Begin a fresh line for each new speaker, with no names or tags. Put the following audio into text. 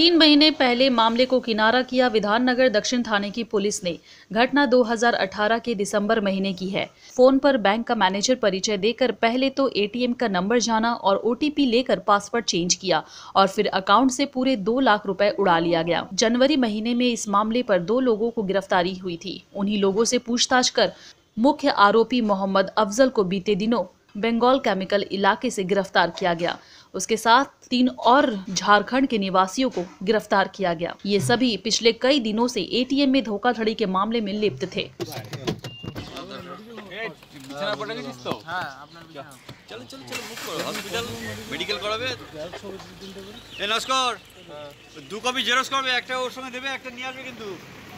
तीन महीने पहले मामले को किनारा किया विधाननगर दक्षिण थाने की पुलिस ने घटना 2018 के दिसंबर महीने की है फोन पर बैंक का मैनेजर परिचय देकर पहले तो एटीएम का नंबर जाना और ओटीपी लेकर पासवर्ड चेंज किया और फिर अकाउंट से पूरे दो लाख रुपए उड़ा लिया गया जनवरी महीने में इस मामले पर दो लोगों को गिरफ्तारी हुई थी उन्ही लोगों से पूछताछ कर मुख्य आरोपी मोहम्मद अफजल को बीते दिनों बंगाल केमिकल इलाके से गिरफ्तार किया गया उसके साथ तीन और झारखंड के निवासियों को गिरफ्तार किया गया ये सभी पिछले कई दिनों से एटीएम में धोखाधड़ी के मामले में लिप्त थे
हाँ।